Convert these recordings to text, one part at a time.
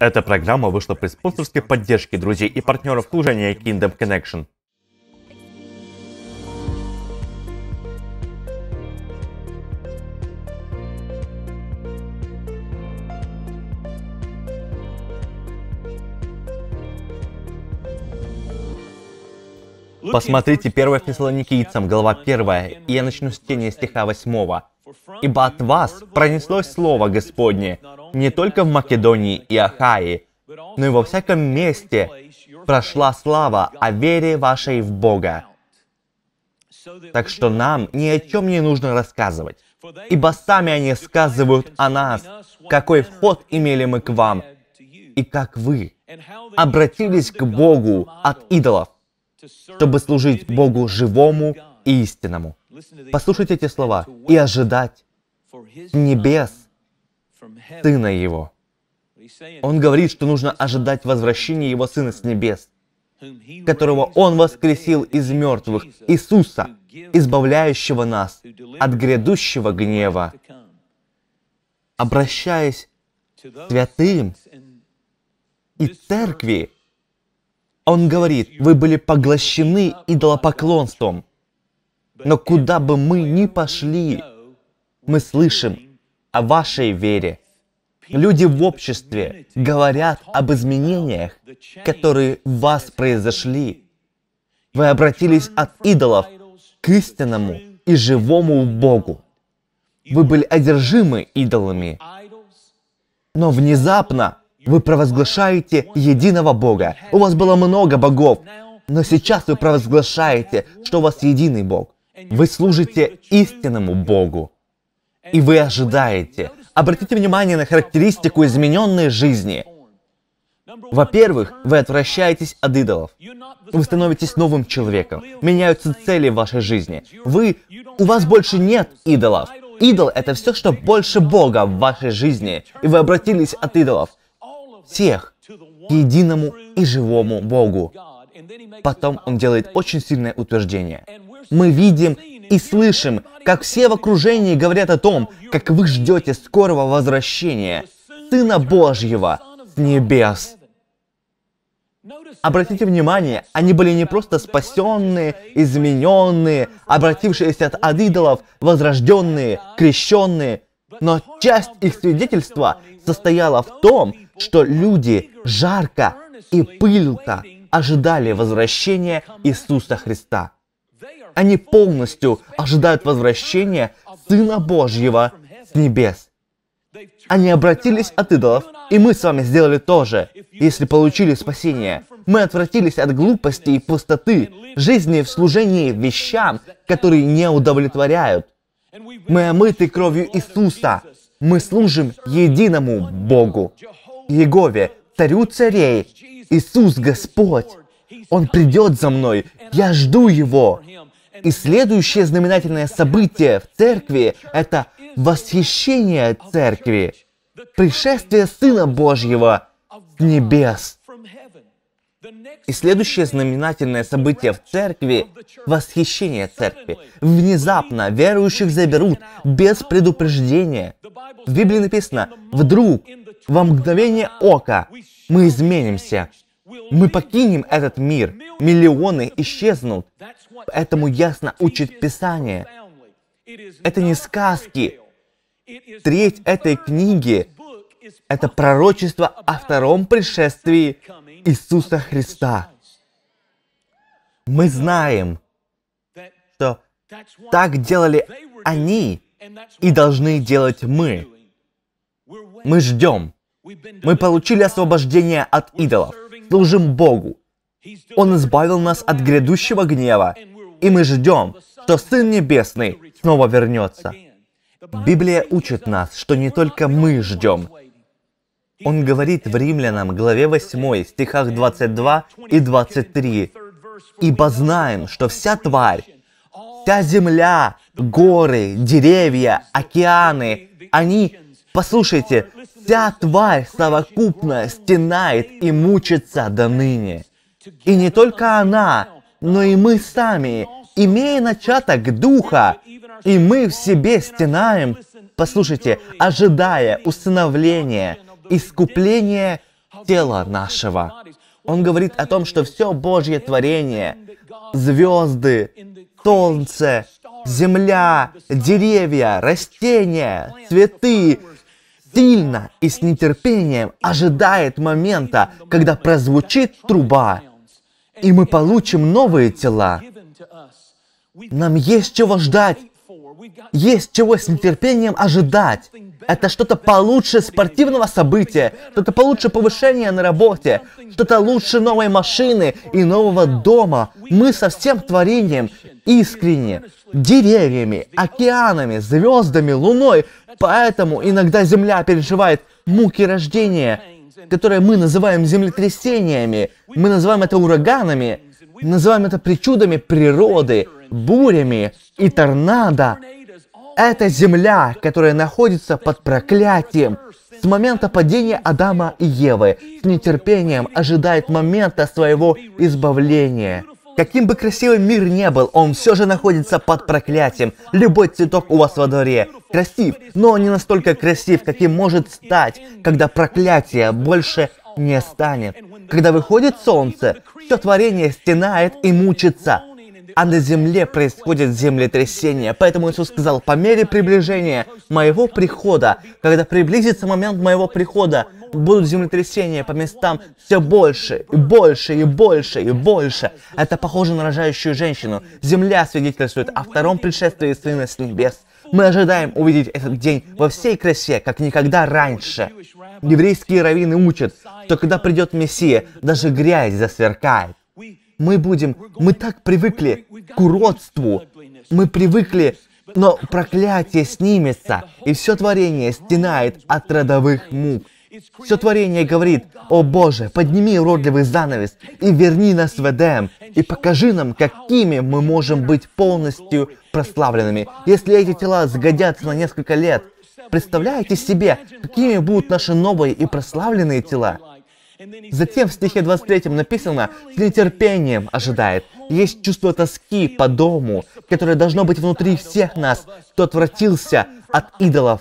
Эта программа вышла при спонсорской поддержке друзей и партнеров служения Kingdom Connection. Посмотрите 1 Фессалоникийцам, глава 1, и я начну с тени стиха 8. Ибо от вас пронеслось Слово Господне не только в Македонии и Ахаи, но и во всяком месте прошла слава о вере вашей в Бога. Так что нам ни о чем не нужно рассказывать, ибо сами они сказывают о нас, какой вход имели мы к вам, и как вы обратились к Богу от идолов, чтобы служить Богу живому и истинному. Послушайте эти слова. «И ожидать небес Сына Его». Он говорит, что нужно ожидать возвращения Его Сына с небес, которого Он воскресил из мертвых, Иисуса, избавляющего нас от грядущего гнева. Обращаясь к святым и церкви, он говорит, вы были поглощены идолопоклонством. Но куда бы мы ни пошли, мы слышим о вашей вере. Люди в обществе говорят об изменениях, которые в вас произошли. Вы обратились от идолов к истинному и живому Богу. Вы были одержимы идолами, но внезапно вы провозглашаете единого Бога. У вас было много богов, но сейчас вы провозглашаете, что у вас единый Бог. Вы служите истинному Богу, и вы ожидаете. Обратите внимание на характеристику измененной жизни. Во-первых, вы отвращаетесь от идолов. Вы становитесь новым человеком. Меняются цели в вашей жизни. Вы... У вас больше нет идолов. Идол — это все, что больше Бога в вашей жизни. И вы обратились от идолов. Всех к единому и живому Богу. Потом он делает очень сильное утверждение мы видим и слышим, как все в окружении говорят о том, как вы ждете скорого возвращения Сына Божьего с небес. Обратите внимание, они были не просто спасенные, измененные, обратившиеся от идолов, возрожденные, крещенные, но часть их свидетельства состояла в том, что люди жарко и пыльто ожидали возвращения Иисуса Христа они полностью ожидают возвращения Сына Божьего с небес. Они обратились от идолов, и мы с вами сделали то же, если получили спасение. Мы отвратились от глупости и пустоты, жизни в служении вещам, которые не удовлетворяют. Мы омыты кровью Иисуса. Мы служим единому Богу. Егове, царю царей, Иисус Господь. Он придет за мной, я жду Его. И следующее знаменательное событие в церкви – это восхищение церкви, пришествие Сына Божьего с небес. И следующее знаменательное событие в церкви – восхищение церкви. Внезапно верующих заберут без предупреждения. В Библии написано «Вдруг, во мгновение ока, мы изменимся». Мы покинем этот мир, миллионы исчезнут. Этому ясно учит Писание. Это не сказки. Треть этой книги – это пророчество о втором пришествии Иисуса Христа. Мы знаем, что так делали они и должны делать мы. Мы ждем. Мы получили освобождение от идолов служим Богу. Он избавил нас от грядущего гнева, и мы ждем, что Сын Небесный снова вернется. Библия учит нас, что не только мы ждем. Он говорит в Римлянам, главе 8, стихах 22 и 23, «Ибо знаем, что вся тварь, вся земля, горы, деревья, океаны, они, послушайте, вся тварь совокупно стенает и мучится до ныне. И не только она, но и мы сами, имея начаток Духа, и мы в себе стенаем, послушайте, ожидая усыновления, искупления тела нашего. Он говорит о том, что все Божье творение, звезды, солнце, земля, деревья, растения, цветы, сильно и с нетерпением ожидает момента, когда прозвучит труба, и мы получим новые тела. Нам есть чего ждать, есть чего с нетерпением ожидать. Это что-то получше спортивного события, что-то получше повышения на работе, что-то лучше новой машины и нового дома. Мы со всем творением искренне, деревьями, океанами, звездами, луной. Поэтому иногда Земля переживает муки рождения, которые мы называем землетрясениями, мы называем это ураганами, называем это причудами природы, бурями и торнадо. Это земля, которая находится под проклятием. С момента падения Адама и Евы с нетерпением ожидает момента своего избавления. Каким бы красивым мир не был, он все же находится под проклятием. Любой цветок у вас во дворе красив, но не настолько красив, каким может стать, когда проклятие больше не станет. Когда выходит солнце, все творение стенает и мучится. А на земле происходит землетрясение. Поэтому Иисус сказал, по мере приближения моего прихода, когда приблизится момент моего прихода, будут землетрясения по местам все больше, и больше, и больше, и больше. Это похоже на рожающую женщину. Земля свидетельствует о втором пришествии Сына с небес. Мы ожидаем увидеть этот день во всей красе, как никогда раньше. Еврейские раввины учат, что когда придет Мессия, даже грязь засверкает. Мы будем, мы так привыкли к уродству, мы привыкли, но проклятие снимется, и все творение стенает от родовых мук. Все творение говорит, «О Боже, подними уродливый занавес и верни нас в Эдем, и покажи нам, какими мы можем быть полностью прославленными, если эти тела сгодятся на несколько лет». Представляете себе, какими будут наши новые и прославленные тела? Затем в стихе 23 написано «С нетерпением ожидает». Есть чувство тоски по дому, которое должно быть внутри всех нас, кто отвратился от идолов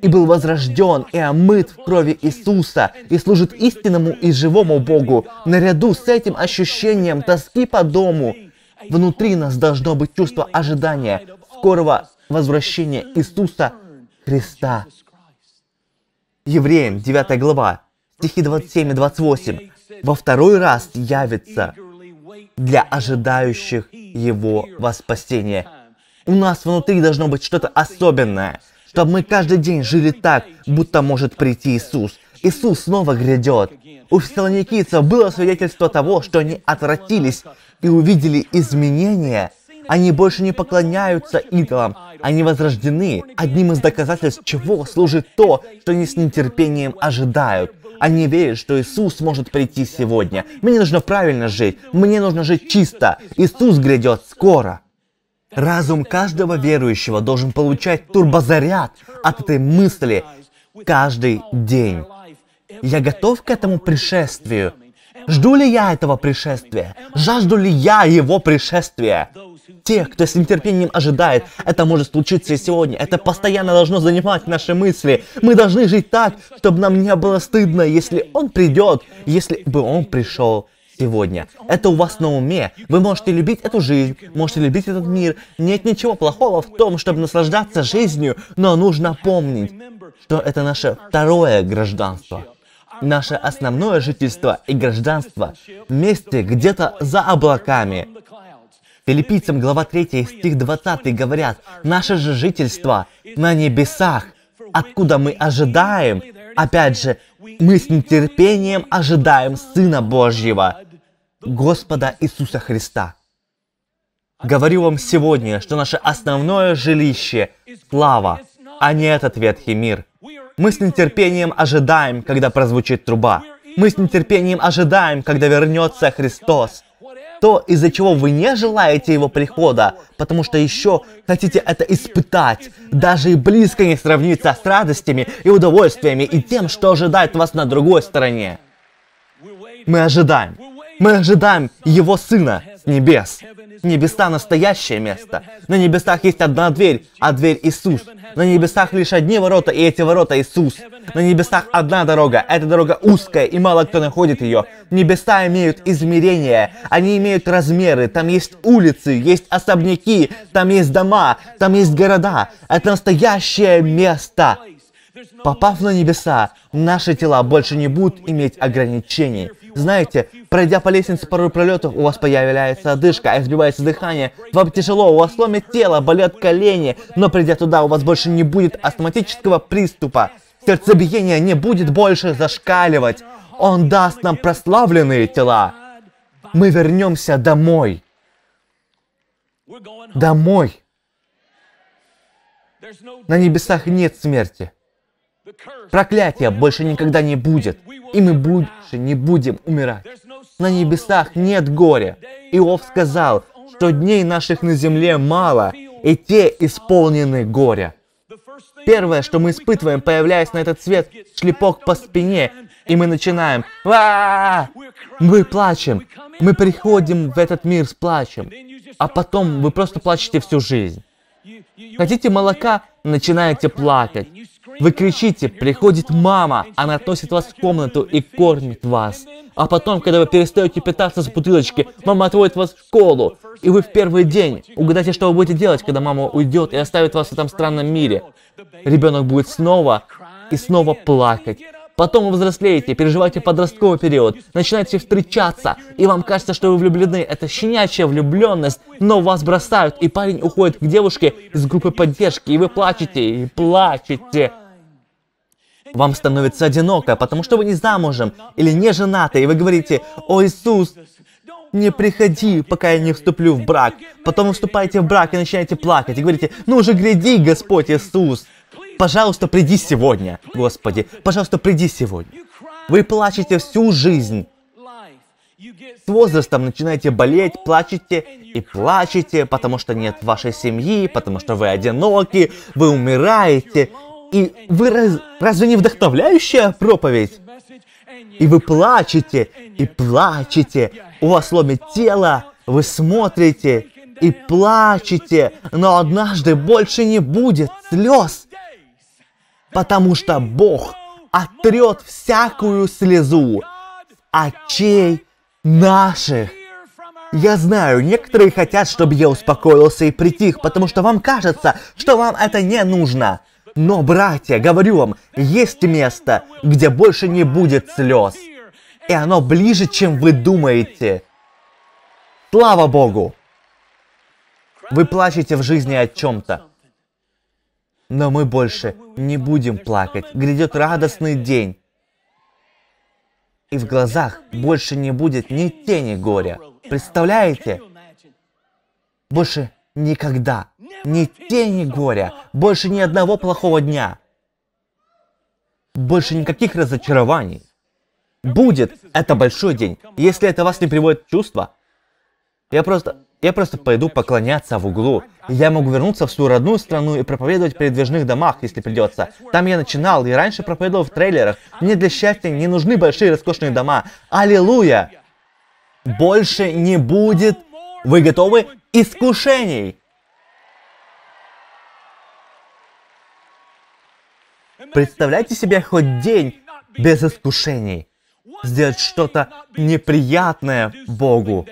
и был возрожден и омыт в крови Иисуса и служит истинному и живому Богу. Наряду с этим ощущением тоски по дому внутри нас должно быть чувство ожидания скорого возвращения Иисуса Христа. Евреям 9 глава, стихи 27 и 28. «Во второй раз явится для ожидающих Его во спасение». У нас внутри должно быть что-то особенное – чтобы мы каждый день жили так, будто может прийти Иисус. Иисус снова грядет. У фессалоникийцев было свидетельство того, что они отвратились и увидели изменения. Они больше не поклоняются идолам, они возрождены. Одним из доказательств чего служит то, что они с нетерпением ожидают. Они верят, что Иисус может прийти сегодня. Мне нужно правильно жить, мне нужно жить чисто. Иисус грядет скоро. Разум каждого верующего должен получать турбозаряд от этой мысли каждый день. Я готов к этому пришествию. Жду ли я этого пришествия? Жажду ли я его пришествия? Те, кто с нетерпением ожидает, это может случиться и сегодня. Это постоянно должно занимать наши мысли. Мы должны жить так, чтобы нам не было стыдно, если он придет, если бы он пришел сегодня. Это у вас на уме. Вы можете любить эту жизнь, можете любить этот мир. Нет ничего плохого в том, чтобы наслаждаться жизнью, но нужно помнить, что это наше второе гражданство. Наше основное жительство и гражданство вместе где-то за облаками. Филиппийцам глава 3 стих 20 говорят, «Наше же жительство на небесах, откуда мы ожидаем, опять же, мы с нетерпением ожидаем Сына Божьего, Господа Иисуса Христа. Говорю вам сегодня, что наше основное жилище – слава, а не этот ветхий мир. Мы с нетерпением ожидаем, когда прозвучит труба. Мы с нетерпением ожидаем, когда вернется Христос. То, из-за чего вы не желаете Его прихода, потому что еще хотите это испытать, даже и близко не сравнится с радостями и удовольствиями и тем, что ожидает вас на другой стороне. Мы ожидаем. Мы ожидаем Его Сына с небес. Небеса — настоящее место. На небесах есть одна дверь, а дверь Иисус. На небесах лишь одни ворота, и эти ворота Иисус. На небесах одна дорога, эта дорога узкая, и мало кто находит ее. Небеса имеют измерения, они имеют размеры, там есть улицы, есть особняки, там есть дома, там есть города. Это настоящее место. Попав на небеса, наши тела больше не будут иметь ограничений. Знаете, пройдя по лестнице пару пролетов, у вас появляется одышка, а избивается дыхание, вам тяжело, у вас ломит тело, болят колени, но придя туда, у вас больше не будет астматического приступа. Сердцебиение не будет больше зашкаливать. Он даст нам прославленные тела. Мы вернемся домой. Домой. На небесах нет смерти. Проклятия больше никогда не будет, и мы больше не будем умирать. На небесах нет горя. Иов сказал, что дней наших на земле мало, и те исполнены горя. Первое, что мы испытываем, появляясь на этот свет, шлепок по спине, и мы начинаем «Ва!» Мы плачем, мы приходим в этот мир с плачем, а потом вы просто плачете всю жизнь. Хотите молока? Начинаете плакать. Вы кричите, приходит мама, она относит вас в комнату и кормит вас. А потом, когда вы перестаете питаться с бутылочки, мама отводит вас в школу. И вы в первый день. Угадайте, что вы будете делать, когда мама уйдет и оставит вас в этом странном мире. Ребенок будет снова и снова плакать. Потом вы взрослеете, переживаете подростковый период, начинаете встречаться, и вам кажется, что вы влюблены. Это щенячья влюбленность, но вас бросают, и парень уходит к девушке из группы поддержки, и вы плачете, и плачете. Вам становится одиноко, потому что вы не замужем или не женаты, и вы говорите, «О, Иисус, не приходи, пока я не вступлю в брак». Потом вы вступаете в брак и начинаете плакать, и говорите, «Ну же, гляди, Господь Иисус». Пожалуйста, приди сегодня, Господи. Пожалуйста, приди сегодня. Вы плачете всю жизнь. С возрастом начинаете болеть, плачете и плачете, потому что нет вашей семьи, потому что вы одиноки, вы умираете. И вы раз... разве не вдохновляющая проповедь? И вы плачете, и плачете, у вас ломит тело, вы смотрите и плачете, но однажды больше не будет слез, потому что Бог отрет всякую слезу очей наших. Я знаю, некоторые хотят, чтобы я успокоился и притих, потому что вам кажется, что вам это не нужно. Но, братья, говорю вам, есть место, где больше не будет слез. И оно ближе, чем вы думаете. Слава Богу! Вы плачете в жизни о чем-то. Но мы больше не будем плакать. Грядет радостный день. И в глазах больше не будет ни тени горя. Представляете? Больше никогда. Ни тени горя. Больше ни одного плохого дня. Больше никаких разочарований. Будет это большой день, если это вас не приводит в чувство. Я просто... Я просто пойду поклоняться в углу. я могу вернуться в свою родную страну и проповедовать в передвижных домах, если придется. Там я начинал и раньше проповедовал в трейлерах. Мне для счастья не нужны большие роскошные дома. Аллилуйя! Больше не будет, вы готовы, искушений. Представляете себе хоть день без искушений сделать что-то неприятное Богу.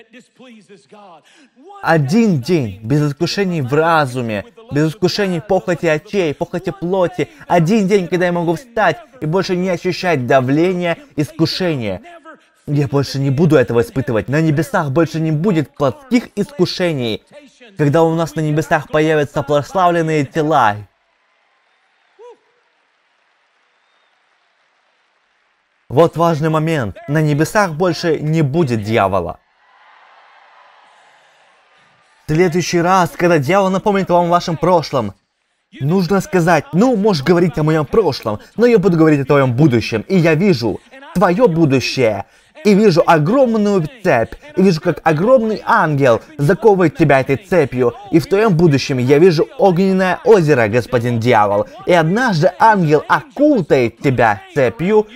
Один день без искушений в разуме, без искушений похоти очей, похоти плоти. Один день, когда я могу встать и больше не ощущать давления, искушения. Я больше не буду этого испытывать. На небесах больше не будет плотских искушений. Когда у нас на небесах появятся прославленные тела, Вот важный момент. На небесах больше не будет дьявола. В следующий раз, когда дьявол напомнит вам о вашем прошлом, нужно сказать, ну, можешь говорить о моем прошлом, но я буду говорить о твоем будущем. И я вижу твое будущее. И вижу огромную цепь. И вижу, как огромный ангел заковывает тебя этой цепью. И в твоем будущем я вижу огненное озеро, господин дьявол. И однажды ангел окутает тебя цепью,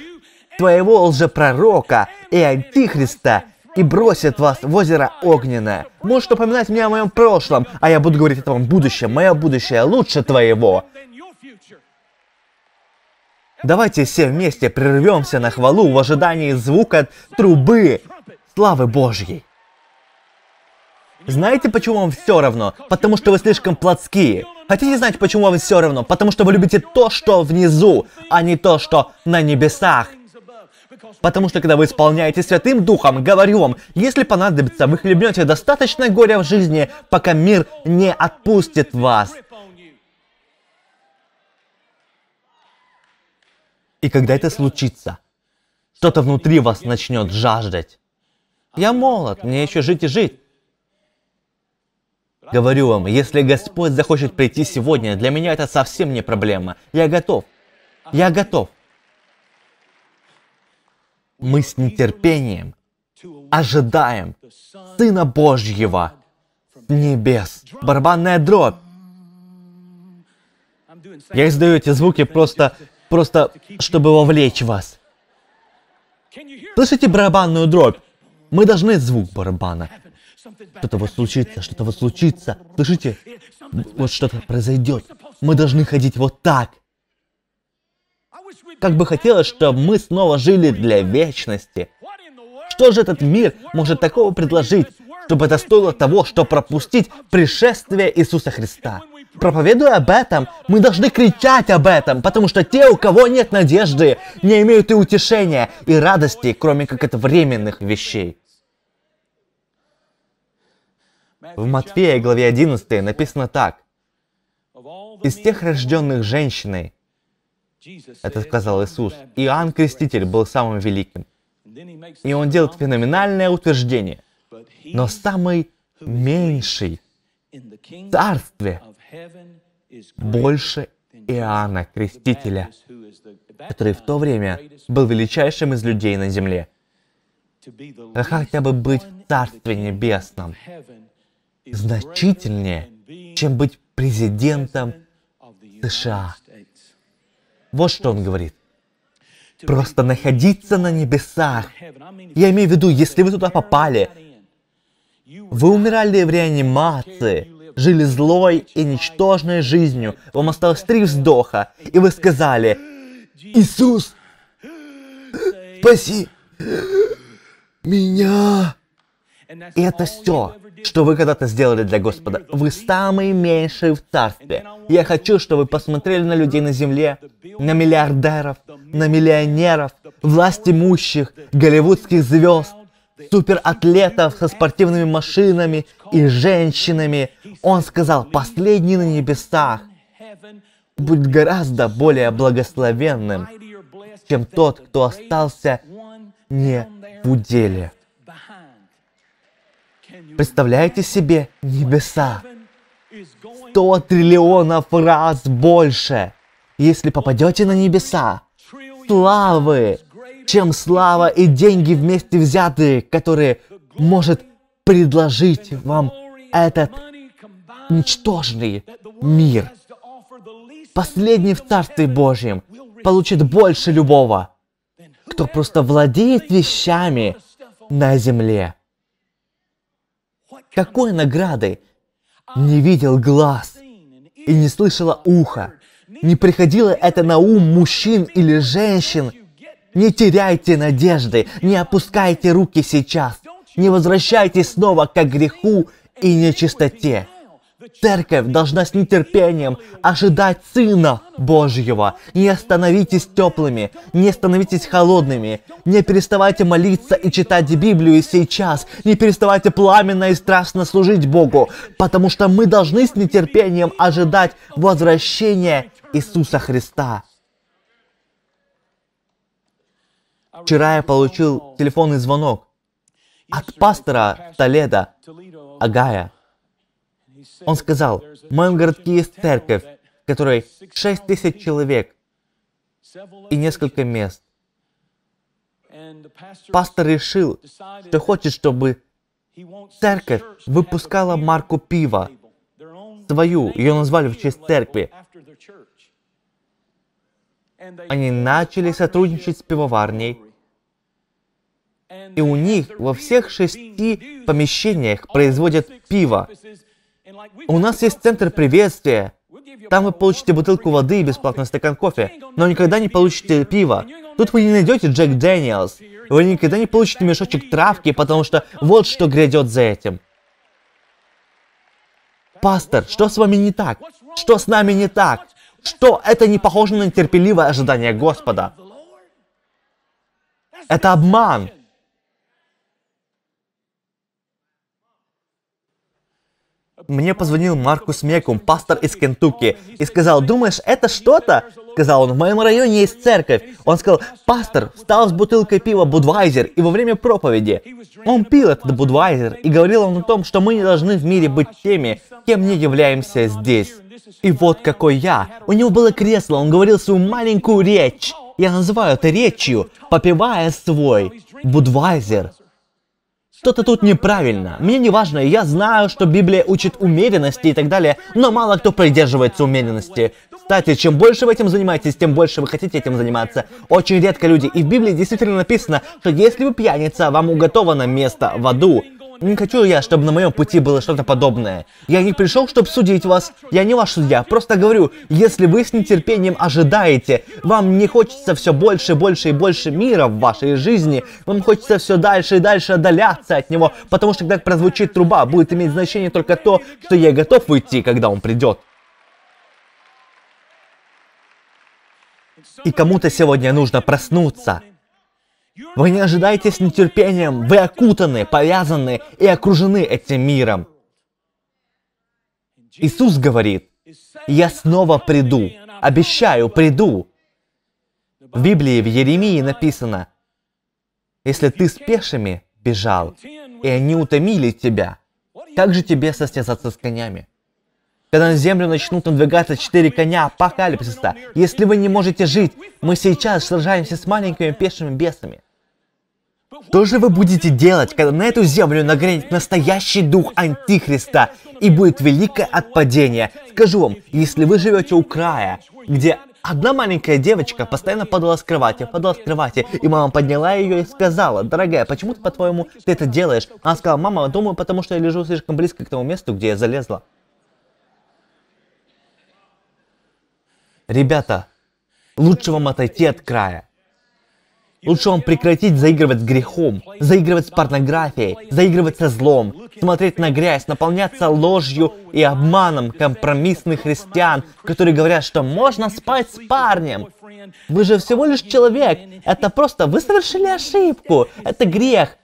твоего лжепророка и антихриста и бросит вас в озеро огненное. Может упоминать мне о моем прошлом, а я буду говорить о твоем будущем. Мое будущее лучше твоего. Давайте все вместе прервемся на хвалу в ожидании звука трубы славы Божьей. Знаете, почему вам все равно? Потому что вы слишком плотские. Хотите знать, почему вам все равно? Потому что вы любите то, что внизу, а не то, что на небесах. Потому что когда вы исполняете Святым Духом, говорю вам, если понадобится, вы хлебнете достаточно горя в жизни, пока мир не отпустит вас. И когда это случится, что-то внутри вас начнет жаждать. Я молод, мне еще жить и жить. Говорю вам, если Господь захочет прийти сегодня, для меня это совсем не проблема. Я готов. Я готов мы с нетерпением ожидаем Сына Божьего с небес. Барабанная дробь. Я издаю эти звуки просто, просто, чтобы вовлечь вас. Слышите барабанную дробь? Мы должны звук барабана. Что-то вот случится, что-то вот случится. Слышите? Вот что-то произойдет. Мы должны ходить вот так. Как бы хотелось, чтобы мы снова жили для вечности. Что же этот мир может такого предложить, чтобы это стоило того, что пропустить пришествие Иисуса Христа? Проповедуя об этом, мы должны кричать об этом, потому что те, у кого нет надежды, не имеют и утешения, и радости, кроме как от временных вещей. В Матфея, главе 11, написано так. «Из тех рожденных женщиной, это сказал Иисус. Иоанн Креститель был самым великим. И он делает феноменальное утверждение. Но самый меньший в Царстве больше Иоанна Крестителя, который в то время был величайшим из людей на земле. А хотя бы быть в Царстве Небесном значительнее, чем быть президентом США. Вот что он говорит. Просто находиться на небесах. Я имею в виду, если вы туда попали, вы умирали в реанимации, жили злой и ничтожной жизнью, вам осталось три вздоха, и вы сказали, «Иисус, спаси меня!» И это все, что вы когда-то сделали для Господа. Вы самые меньшие в царстве. Я хочу, чтобы вы посмотрели на людей на земле, на миллиардеров, на миллионеров, власть имущих, голливудских звезд, суператлетов со спортивными машинами и женщинами. Он сказал, последний на небесах будет гораздо более благословенным, чем тот, кто остался не в уделе. Представляете себе небеса? 100 триллионов раз больше. Если попадете на небеса, славы, чем слава и деньги вместе взятые, которые может предложить вам этот ничтожный мир. Последний в Царстве Божьем получит больше любого, кто просто владеет вещами на земле. Какой награды? Не видел глаз и не слышало ухо. Не приходило это на ум мужчин или женщин. Не теряйте надежды, не опускайте руки сейчас. Не возвращайтесь снова к греху и нечистоте. Церковь должна с нетерпением ожидать Сына Божьего. Не становитесь теплыми, не становитесь холодными. Не переставайте молиться и читать Библию сейчас. Не переставайте пламенно и страстно служить Богу, потому что мы должны с нетерпением ожидать возвращения Иисуса Христа. Вчера я получил телефонный звонок от пастора Толеда Агая. Он сказал, в моем городке есть церковь, в которой 6 тысяч человек и несколько мест. Пастор решил, что хочет, чтобы церковь выпускала марку пива, свою, ее назвали в честь церкви. Они начали сотрудничать с пивоварней, и у них во всех шести помещениях производят пиво. У нас есть центр приветствия. Там вы получите бутылку воды и бесплатный стакан кофе, но никогда не получите пива. Тут вы не найдете Джек Дэниелс. Вы никогда не получите мешочек травки, потому что вот что грядет за этим. Пастор, что с вами не так? Что с нами не так? Что это не похоже на терпеливое ожидание Господа? Это обман. Мне позвонил Маркус Мекум, пастор из Кентукки, и сказал, думаешь, это что-то? Сказал он, в моем районе есть церковь. Он сказал, пастор встал с бутылкой пива Будвайзер и во время проповеди. Он пил этот Будвайзер и говорил он о том, что мы не должны в мире быть теми, кем не являемся здесь. И вот какой я. У него было кресло, он говорил свою маленькую речь. Я называю это речью, попивая свой Будвайзер что-то тут неправильно. Мне не важно, я знаю, что Библия учит умеренности и так далее, но мало кто придерживается умеренности. Кстати, чем больше вы этим занимаетесь, тем больше вы хотите этим заниматься. Очень редко люди, и в Библии действительно написано, что если вы пьяница, вам уготовано место в аду. Не хочу я, чтобы на моем пути было что-то подобное. Я не пришел, чтобы судить вас. Я не ваш судья. Просто говорю, если вы с нетерпением ожидаете, вам не хочется все больше, больше и больше мира в вашей жизни, вам хочется все дальше и дальше отдаляться от него, потому что когда прозвучит труба, будет иметь значение только то, что я готов уйти, когда он придет. И кому-то сегодня нужно проснуться. Вы не ожидаете с нетерпением, вы окутаны, повязаны и окружены этим миром. Иисус говорит, «Я снова приду, обещаю, приду». В Библии, в Еремии написано, «Если ты с пешими бежал, и они утомили тебя, как же тебе состязаться с конями?» Когда на землю начнут надвигаться четыре коня апокалипсиса, если вы не можете жить, мы сейчас сражаемся с маленькими пешими бесами. Что же вы будете делать, когда на эту землю нагрянет настоящий дух Антихриста и будет великое отпадение? Скажу вам, если вы живете у края, где Одна маленькая девочка постоянно падала с кровати, падала с кровати, и мама подняла ее и сказала, дорогая, почему ты, по-твоему, ты это делаешь? Она сказала, мама, думаю, потому что я лежу слишком близко к тому месту, где я залезла. Ребята, лучше вам отойти от края. Лучше вам прекратить заигрывать с грехом, заигрывать с порнографией, заигрывать со злом, смотреть на грязь, наполняться ложью и обманом компромиссных христиан, которые говорят, что можно спать с парнем. Вы же всего лишь человек. Это просто вы совершили ошибку. Это грех.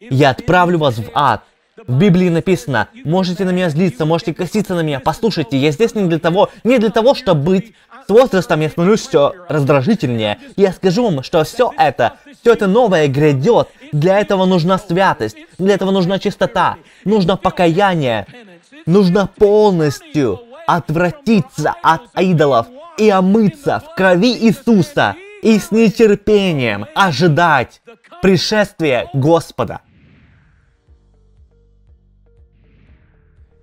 Я отправлю вас в ад. В Библии написано, можете на меня злиться, можете коситься на меня, послушайте, я здесь не для того, не для того, чтобы быть с возрастом я становлюсь все раздражительнее. я скажу вам, что все это, все это новое грядет. Для этого нужна святость, для этого нужна чистота, нужно покаяние, нужно полностью отвратиться от идолов и омыться в крови Иисуса и с нетерпением ожидать пришествия Господа.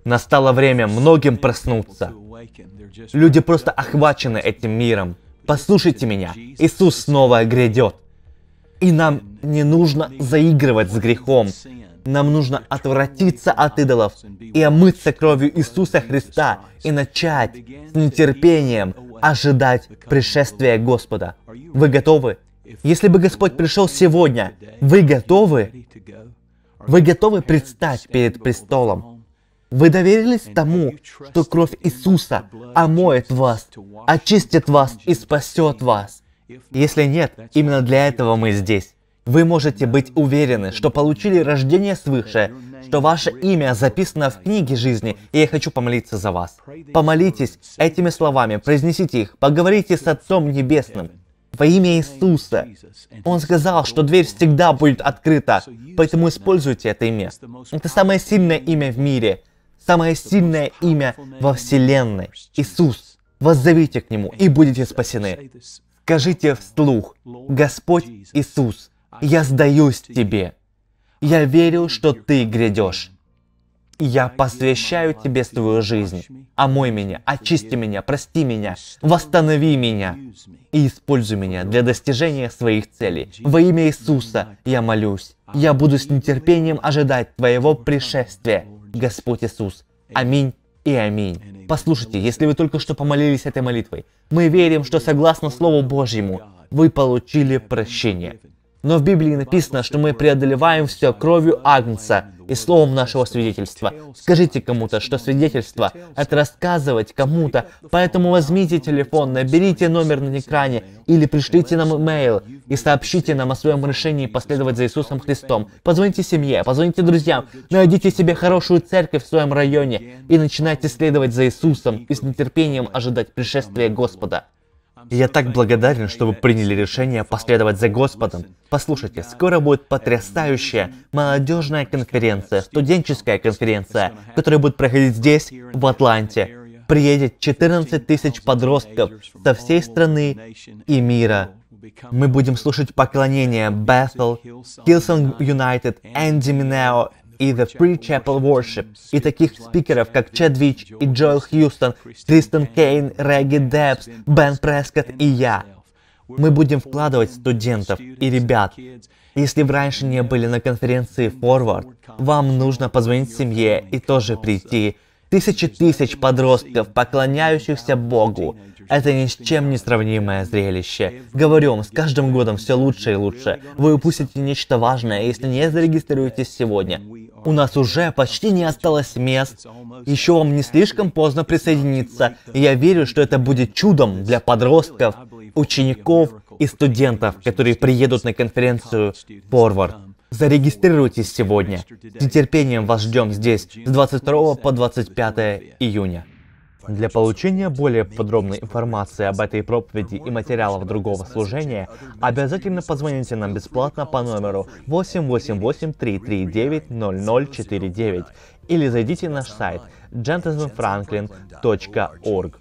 Настало время многим проснуться. Люди просто охвачены этим миром. Послушайте меня, Иисус снова грядет. И нам не нужно заигрывать с грехом. Нам нужно отвратиться от идолов и омыться кровью Иисуса Христа и начать с нетерпением ожидать пришествия Господа. Вы готовы? Если бы Господь пришел сегодня, вы готовы? Вы готовы предстать перед престолом? Вы доверились тому, что кровь Иисуса омоет вас, очистит вас и спасет вас. Если нет, именно для этого мы здесь. Вы можете быть уверены, что получили рождение свыше, что ваше имя записано в книге жизни, и я хочу помолиться за вас. Помолитесь этими словами, произнесите их, поговорите с Отцом Небесным, во имя Иисуса. Он сказал, что дверь всегда будет открыта, поэтому используйте это имя. Это самое сильное имя в мире самое сильное имя во Вселенной, Иисус. Воззовите к Нему и будете спасены. Скажите вслух, Господь Иисус, я сдаюсь Тебе. Я верю, что Ты грядешь. Я посвящаю Тебе свою жизнь. Омой меня, очисти меня, прости меня, восстанови меня и используй меня для достижения своих целей. Во имя Иисуса я молюсь. Я буду с нетерпением ожидать Твоего пришествия. Господь Иисус. Аминь и аминь. Послушайте, если вы только что помолились этой молитвой, мы верим, что согласно Слову Божьему, вы получили прощение. Но в Библии написано, что мы преодолеваем все кровью Агнца и словом нашего свидетельства. Скажите кому-то, что свидетельство — это рассказывать кому-то, поэтому возьмите телефон, наберите номер на экране или пришлите нам имейл и сообщите нам о своем решении последовать за Иисусом Христом. Позвоните семье, позвоните друзьям, найдите себе хорошую церковь в своем районе и начинайте следовать за Иисусом и с нетерпением ожидать пришествия Господа я так благодарен, что вы приняли решение последовать за Господом. Послушайте, скоро будет потрясающая молодежная конференция, студенческая конференция, которая будет проходить здесь, в Атланте. Приедет 14 тысяч подростков со всей страны и мира. Мы будем слушать поклонения Bethel, Hillsong United, Энди Минео и The Pre-Chapel Worship, и таких спикеров, как Чедвич и Джоэл Хьюстон, Кристен Кейн, Регги Депс, Бен Прескотт и я. Мы будем вкладывать студентов и ребят. Если вы раньше не были на конференции Forward, вам нужно позвонить семье и тоже прийти. Тысячи тысяч подростков, поклоняющихся Богу. Это ни с чем не сравнимое зрелище. Говорю вам, с каждым годом все лучше и лучше. Вы упустите нечто важное, если не зарегистрируетесь сегодня. У нас уже почти не осталось мест. Еще вам не слишком поздно присоединиться. И я верю, что это будет чудом для подростков, учеников и студентов, которые приедут на конференцию Forward. Зарегистрируйтесь сегодня. С нетерпением вас ждем здесь с 22 по 25 июня. Для получения более подробной информации об этой проповеди и материалов другого служения, обязательно позвоните нам бесплатно по номеру 888-339-0049 или зайдите на наш сайт gentlemanfranklin.org.